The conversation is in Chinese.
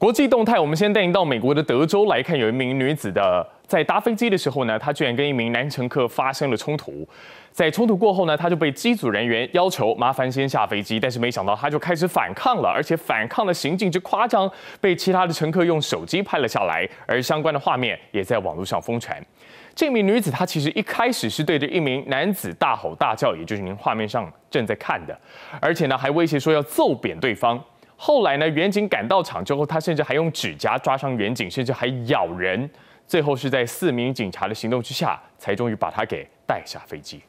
国际动态，我们先带您到美国的德州来看，有一名女子的在搭飞机的时候呢，她居然跟一名男乘客发生了冲突。在冲突过后呢，她就被机组人员要求麻烦先下飞机，但是没想到她就开始反抗了，而且反抗的行径之夸张，被其他的乘客用手机拍了下来，而相关的画面也在网络上疯传。这名女子她其实一开始是对着一名男子大吼大叫，也就是您画面上正在看的，而且呢还威胁说要揍扁对方。后来呢？远景赶到场之后，他甚至还用指甲抓伤远景，甚至还咬人。最后是在四名警察的行动之下，才终于把他给带下飞机。